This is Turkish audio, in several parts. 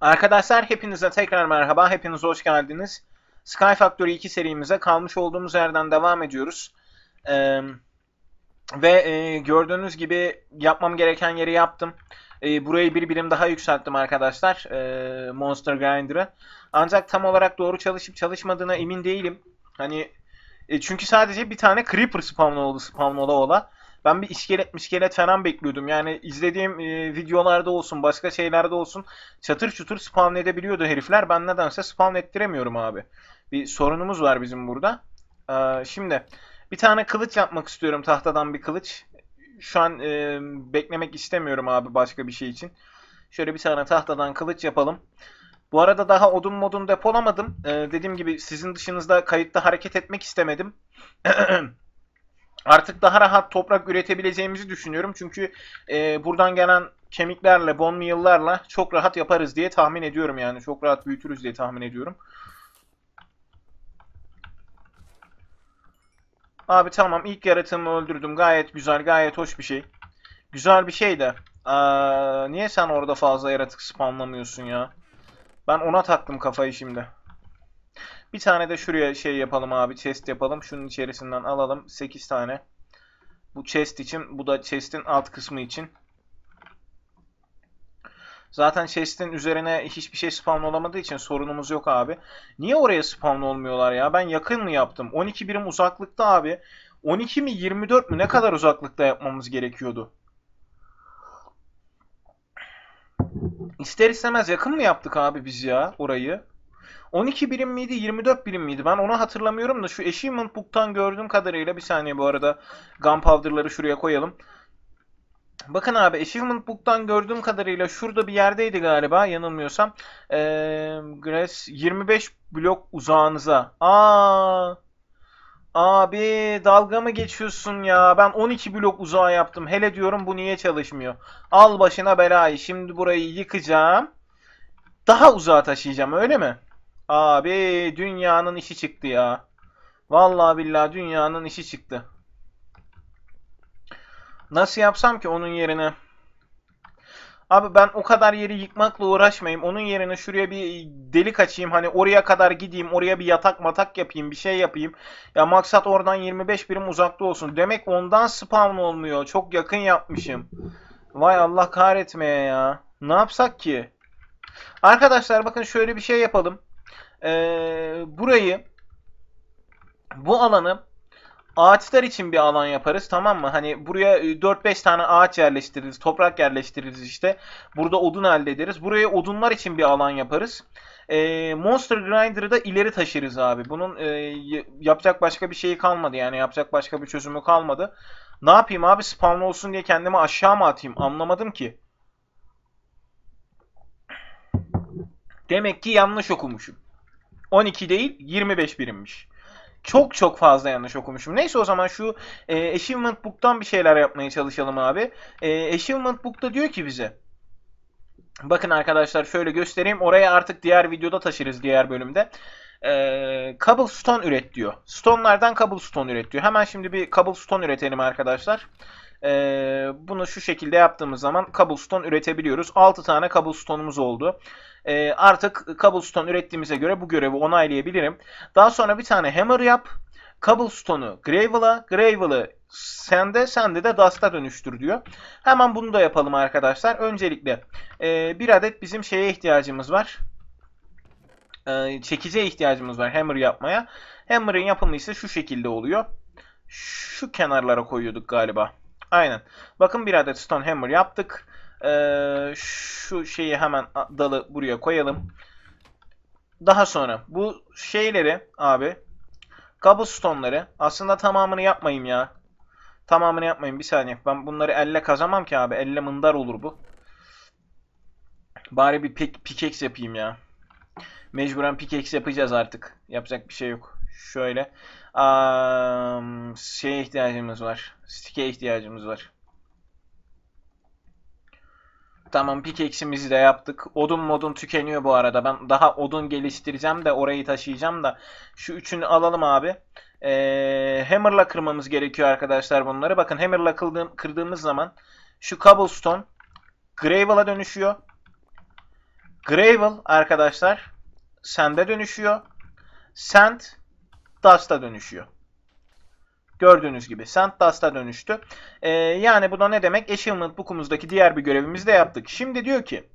Arkadaşlar hepinize tekrar merhaba, hepiniz hoş geldiniz. Sky Factory 2 serimize kalmış olduğumuz yerden devam ediyoruz. Ee, ve e, gördüğünüz gibi yapmam gereken yeri yaptım. E, burayı bir birim daha yükselttim arkadaşlar, e, Monster Grinder'ı. Ancak tam olarak doğru çalışıp çalışmadığına emin değilim. Hani e, çünkü sadece bir tane Creeper spawn oldu spawn ola ola. Ben bir iskelet miskelet falan bekliyordum. Yani izlediğim e, videolarda olsun başka şeylerde olsun çatır çutur spawn edebiliyordu herifler. Ben nedense spawn ettiremiyorum abi. Bir sorunumuz var bizim burada. Ee, şimdi bir tane kılıç yapmak istiyorum tahtadan bir kılıç. Şu an e, beklemek istemiyorum abi başka bir şey için. Şöyle bir tane tahtadan kılıç yapalım. Bu arada daha odun modun depolamadım. Ee, dediğim gibi sizin dışınızda kayıtta hareket etmek istemedim. artık daha rahat toprak üretebileceğimizi düşünüyorum. Çünkü e, buradan gelen kemiklerle, bon meal'larla çok rahat yaparız diye tahmin ediyorum yani. Çok rahat büyütürüz diye tahmin ediyorum. Abi tamam ilk yaratığımı öldürdüm. Gayet güzel, gayet hoş bir şey. Güzel bir şey de. Ee, niye sen orada fazla yaratık spamlamıyorsun ya? Ben ona taktım kafayı şimdi. Bir tane de şuraya şey yapalım abi. Chest yapalım. Şunun içerisinden alalım. 8 tane. Bu chest için. Bu da chest'in alt kısmı için. Zaten chest'in üzerine hiçbir şey spawn olamadığı için sorunumuz yok abi. Niye oraya spawn olmuyorlar ya? Ben yakın mı yaptım? 12 birim uzaklıkta abi. 12 mi 24 mü ne kadar uzaklıkta yapmamız gerekiyordu? İster istemez yakın mı yaptık abi biz ya orayı? 12 birim miydi 24 birim miydi ben onu hatırlamıyorum da şu Achievement Book'tan gördüğüm kadarıyla bir saniye bu arada Gunpowder'ları şuraya koyalım. Bakın abi Achievement Book'tan gördüğüm kadarıyla şurada bir yerdeydi galiba yanılmıyorsam. Ee, Grass 25 blok uzağınıza. Aa, abi dalga mı geçiyorsun ya? Ben 12 blok uzağa yaptım. Hele diyorum bu niye çalışmıyor? Al başına belayı. Şimdi burayı yıkacağım. Daha uzağa taşıyacağım öyle mi? Abi dünyanın işi çıktı ya. Vallahi billahi dünyanın işi çıktı. Nasıl yapsam ki onun yerine? Abi ben o kadar yeri yıkmakla uğraşmayayım. Onun yerine şuraya bir delik açayım. Hani oraya kadar gideyim. Oraya bir yatak matak yapayım. Bir şey yapayım. Ya maksat oradan 25 birim uzakta olsun. Demek ondan spawn olmuyor. Çok yakın yapmışım. Vay Allah kahretmeye ya. Ne yapsak ki? Arkadaşlar bakın şöyle bir şey yapalım e, burayı bu alanı ağaçlar için bir alan yaparız tamam mı? Hani buraya 4-5 e, tane ağaç yerleştiririz, toprak yerleştiririz işte. Burada odun elde ederiz. Buraya odunlar için bir alan yaparız. E, Monster Grinder'ı da ileri taşırız abi. Bunun e, yapacak başka bir şeyi kalmadı yani yapacak başka bir çözümü kalmadı. Ne yapayım abi spamlı olsun diye kendimi aşağı mı atayım anlamadım ki. Demek ki yanlış okumuşum. 12 değil 25 birimmiş. Çok çok fazla yanlış okumuşum. Neyse o zaman şu e, Achievement Book'tan bir şeyler yapmaya çalışalım abi. E, Achievement Book'ta diyor ki bize. Bakın arkadaşlar şöyle göstereyim. Oraya artık diğer videoda taşırız diğer bölümde e, cobblestone üret diyor. Stone'lardan cobblestone üret diyor. Hemen şimdi bir cobblestone üretelim arkadaşlar. E, bunu şu şekilde yaptığımız zaman cobblestone üretebiliyoruz. 6 tane cobblestone'umuz oldu. E, artık cobblestone ürettiğimize göre bu görevi onaylayabilirim. Daha sonra bir tane hammer yap. Cobblestone'u Gravel'a, Gravel'ı sende, sende de Dust'a dönüştür diyor. Hemen bunu da yapalım arkadaşlar. Öncelikle e, bir adet bizim şeye ihtiyacımız var. E, çekiciye ihtiyacımız var hammer yapmaya. Hammer'ın yapımı ise şu şekilde oluyor. Şu kenarlara koyuyorduk galiba. Aynen. Bakın bir adet stone hammer yaptık. Ee, şu şeyi hemen dalı buraya koyalım. Daha sonra bu şeyleri abi cobblestone'ları aslında tamamını yapmayayım ya. Tamamını yapmayayım bir saniye. Ben bunları elle kazamam ki abi. Elle mındar olur bu. Bari bir pickaxe yapayım ya. Mecburen pickaxe yapacağız artık. Yapacak bir şey yok. Şöyle. Um, şeye ihtiyacımız var. Stick'e ihtiyacımız var. Tamam pickaxe'imizi de yaptık. Odun modun tükeniyor bu arada. Ben daha odun geliştireceğim de orayı taşıyacağım da. Şu üçünü alalım abi. Ee, hammer'la kırmamız gerekiyor arkadaşlar bunları. Bakın hammer'la kırdığımız zaman şu cobblestone gravel'a dönüşüyor. Gravel arkadaşlar sende dönüşüyor. Sand Dust'a dönüşüyor. Gördüğünüz gibi Sand Dust'a dönüştü. Ee, yani bu da ne demek? Achievement book'umuzdaki diğer bir görevimizi de yaptık. Şimdi diyor ki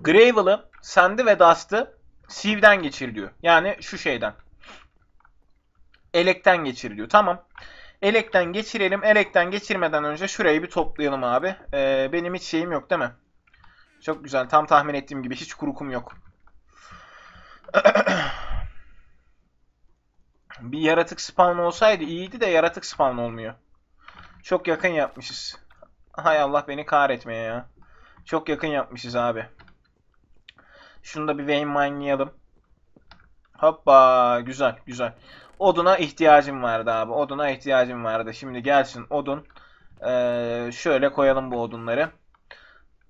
Gravel'ı, Sand'ı ve Dust'ı Sieve'den geçir diyor. Yani şu şeyden. Elekten geçir diyor. Tamam. Elekten geçirelim. Elekten geçirmeden önce şurayı bir toplayalım abi. Ee, benim hiç şeyim yok değil mi? Çok güzel. Tam tahmin ettiğim gibi hiç kurukum yok bir yaratık spawn olsaydı iyiydi de yaratık spawn olmuyor. Çok yakın yapmışız. Hay Allah beni kahretmeye ya. Çok yakın yapmışız abi. Şunu da bir vein mine'layalım. Hoppa güzel güzel. Oduna ihtiyacım vardı abi. Oduna ihtiyacım vardı. Şimdi gelsin odun. Ee, şöyle koyalım bu odunları.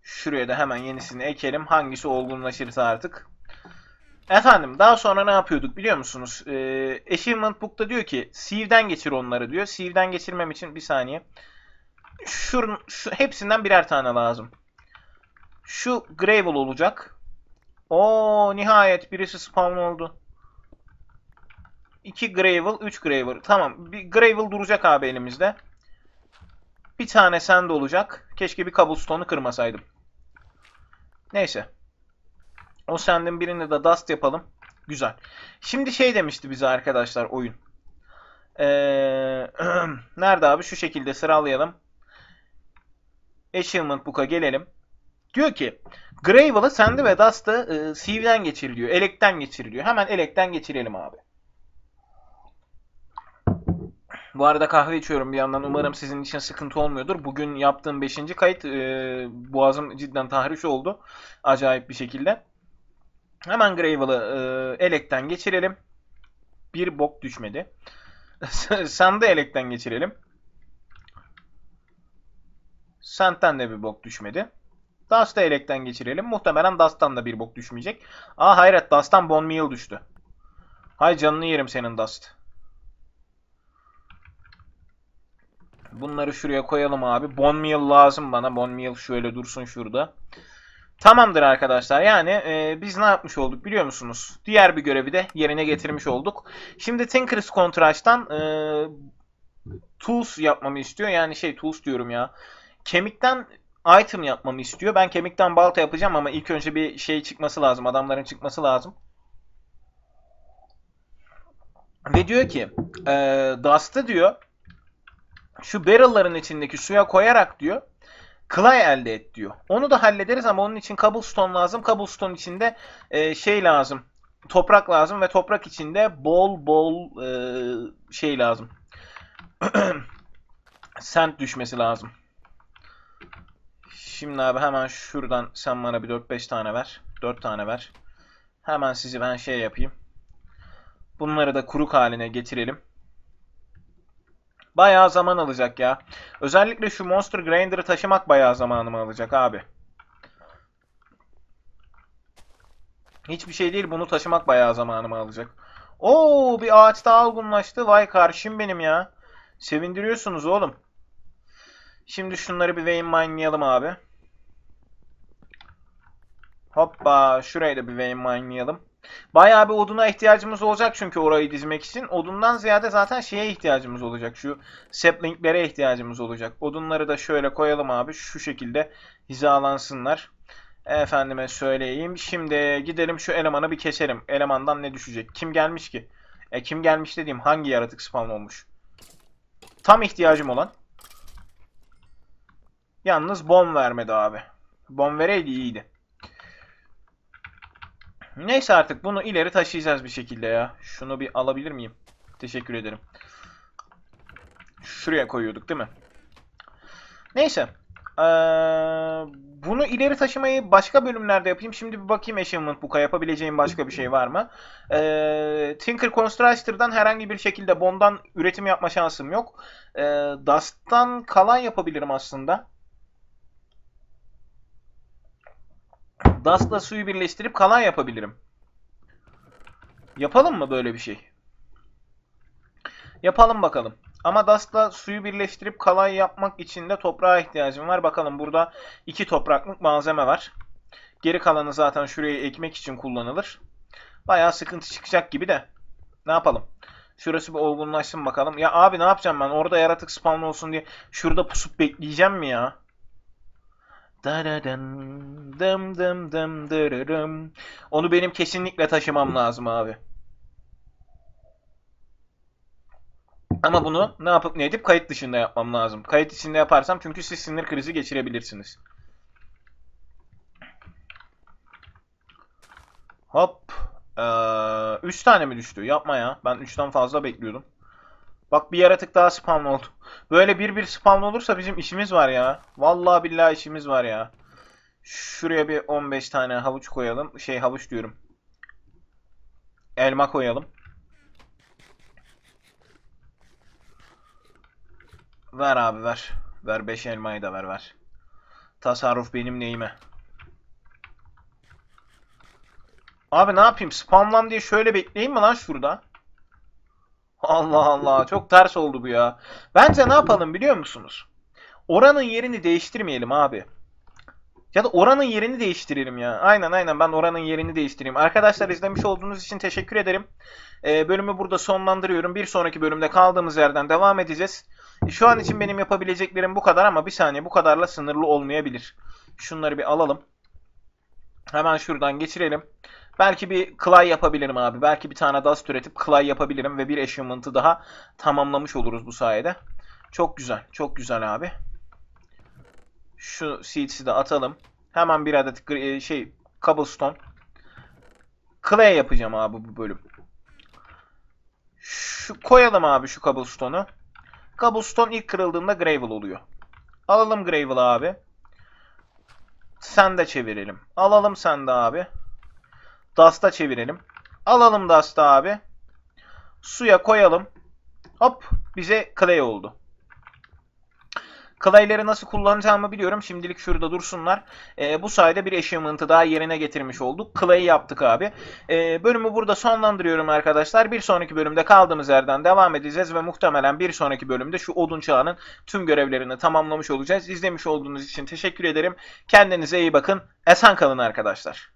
Şuraya da hemen yenisini ekelim. Hangisi olgunlaşırsa artık. Efendim daha sonra ne yapıyorduk biliyor musunuz? Ee, achievement Book'ta diyor ki sivden geçir onları diyor. Sivden geçirmem için bir saniye. Şurun, şu hepsinden birer tane lazım. Şu Gravel olacak. O nihayet birisi spawn oldu. 2 Gravel, 3 Gravel. Tamam. Bir Gravel duracak abi elimizde. Bir tane sand olacak. Keşke bir cobblestone'u kırmasaydım. Neyse. O senden birini de dust yapalım. Güzel. Şimdi şey demişti bize arkadaşlar oyun. Ee, nerede abi? Şu şekilde sıralayalım. Achievement Book'a gelelim. Diyor ki Gravel'ı Sandy ve Dust'ı e, CV'den geçiriliyor. Elekten geçiriliyor. Hemen elekten geçirelim abi. Bu arada kahve içiyorum bir yandan. Umarım sizin için sıkıntı olmuyordur. Bugün yaptığım 5. kayıt e, boğazım cidden tahriş oldu. Acayip bir şekilde. Hemen Gravel'ı e, elekten geçirelim. Bir bok düşmedi. Sand'ı elekten geçirelim. Sand'den da bir bok düşmedi. Dust'ı elekten geçirelim. Muhtemelen Dust'tan da bir bok düşmeyecek. Aa hayret Dust'tan Bon Meal düştü. Hay canını yerim senin Dust. Bunları şuraya koyalım abi. Bon Meal lazım bana. Bon Meal şöyle dursun şurada. Tamamdır arkadaşlar. Yani e, biz ne yapmış olduk biliyor musunuz? Diğer bir görevi de yerine getirmiş olduk. Şimdi Tinker's Contract'tan e, tools yapmamı istiyor. Yani şey tools diyorum ya. Kemikten item yapmamı istiyor. Ben kemikten balta yapacağım ama ilk önce bir şey çıkması lazım. Adamların çıkması lazım. Ve diyor ki e, Dust'ı diyor şu barrel'ların içindeki suya koyarak diyor clay elde et diyor. Onu da hallederiz ama onun için cobblestone lazım. Cobblestone için de e, şey lazım. Toprak lazım ve toprak içinde bol bol e, şey lazım. sent düşmesi lazım. Şimdi abi hemen şuradan sen bana bir 4-5 tane ver. 4 tane ver. Hemen sizi ben şey yapayım. Bunları da kuruk haline getirelim. Bayağı zaman alacak ya. Özellikle şu Monster Grinder'ı taşımak bayağı zamanımı alacak abi. Hiçbir şey değil bunu taşımak bayağı zamanımı alacak. Oo bir ağaç daha olgunlaştı. Vay karşım benim ya. Sevindiriyorsunuz oğlum. Şimdi şunları bir vein mine'layalım abi. Hoppa şurayı da bir vein mine'layalım. Bayağı bir oduna ihtiyacımız olacak çünkü orayı dizmek için. Odundan ziyade zaten şeye ihtiyacımız olacak. Şu saplings'lere ihtiyacımız olacak. Odunları da şöyle koyalım abi. Şu şekilde hizalansınlar. Efendime söyleyeyim. Şimdi gidelim şu elemanı bir keselim. Elemandan ne düşecek? Kim gelmiş ki? E kim gelmiş dediğim hangi yaratık spawn olmuş? Tam ihtiyacım olan. Yalnız bom vermedi abi. Bom vereydi iyiydi. Neyse artık bunu ileri taşıyacağız bir şekilde ya. Şunu bir alabilir miyim? Teşekkür ederim. Şuraya koyuyorduk değil mi? Neyse. Ee, bunu ileri taşımayı başka bölümlerde yapayım. Şimdi bir bakayım Achievement Book'a yapabileceğim başka bir şey var mı? Ee, Tinker Constructor'dan herhangi bir şekilde Bond'dan üretim yapma şansım yok. Ee, Dust'tan kalan yapabilirim aslında. Dust'la suyu birleştirip kalan yapabilirim. Yapalım mı böyle bir şey? Yapalım bakalım. Ama Dust'la suyu birleştirip kalay yapmak için de toprağa ihtiyacım var. Bakalım burada iki topraklık malzeme var. Geri kalanı zaten şuraya ekmek için kullanılır. Baya sıkıntı çıkacak gibi de. Ne yapalım? Şurası bir olgunlaşsın bakalım. Ya abi ne yapacağım ben? Orada yaratık spawn olsun diye şurada pusup bekleyeceğim mi ya? Daradan, dım dım dırırım. Onu benim kesinlikle taşımam lazım abi. Ama bunu ne yapıp ne edip kayıt dışında yapmam lazım. Kayıt içinde yaparsam çünkü siz sinir krizi geçirebilirsiniz. Hop. Ee, 3 tane mi düştü? Yapma ya. Ben üçten fazla bekliyordum. Bak bir yaratık daha spam oldu. Böyle bir bir spam olursa bizim işimiz var ya. Vallahi billahi işimiz var ya. Şuraya bir 15 tane havuç koyalım. Şey havuç diyorum. Elma koyalım. Ver abi ver. Ver 5 elmayı da ver ver. Tasarruf benim neyime. Abi ne yapayım? Spamlan diye şöyle bekleyeyim mi lan şurada? Allah Allah çok ters oldu bu ya. Bence ne yapalım biliyor musunuz? Oranın yerini değiştirmeyelim abi. Ya da oranın yerini değiştirelim ya. Aynen aynen ben oranın yerini değiştireyim. Arkadaşlar izlemiş olduğunuz için teşekkür ederim. Ee, bölümü burada sonlandırıyorum. Bir sonraki bölümde kaldığımız yerden devam edeceğiz. Şu an için benim yapabileceklerim bu kadar ama bir saniye bu kadarla sınırlı olmayabilir. Şunları bir alalım. Hemen şuradan geçirelim. Belki bir clay yapabilirim abi. Belki bir tane dust üretip clay yapabilirim ve bir achievement'ı daha tamamlamış oluruz bu sayede. Çok güzel. Çok güzel abi. Şu seeds'i de atalım. Hemen bir adet e, şey cobblestone. Clay yapacağım abi bu bölüm. Şu koyalım abi şu cobblestone'u. Cobblestone ilk kırıldığında gravel oluyor. Alalım gravel abi. Sen de çevirelim. Alalım sen de abi. Dasta çevirelim. Alalım Dasta abi. Suya koyalım. Hop bize clay oldu. Clay'leri nasıl kullanacağımı biliyorum. Şimdilik şurada dursunlar. E, bu sayede bir eşyamıntı daha yerine getirmiş olduk. Clay yaptık abi. E, bölümü burada sonlandırıyorum arkadaşlar. Bir sonraki bölümde kaldığımız yerden devam edeceğiz ve muhtemelen bir sonraki bölümde şu odun çağının tüm görevlerini tamamlamış olacağız. İzlemiş olduğunuz için teşekkür ederim. Kendinize iyi bakın. Esen kalın arkadaşlar.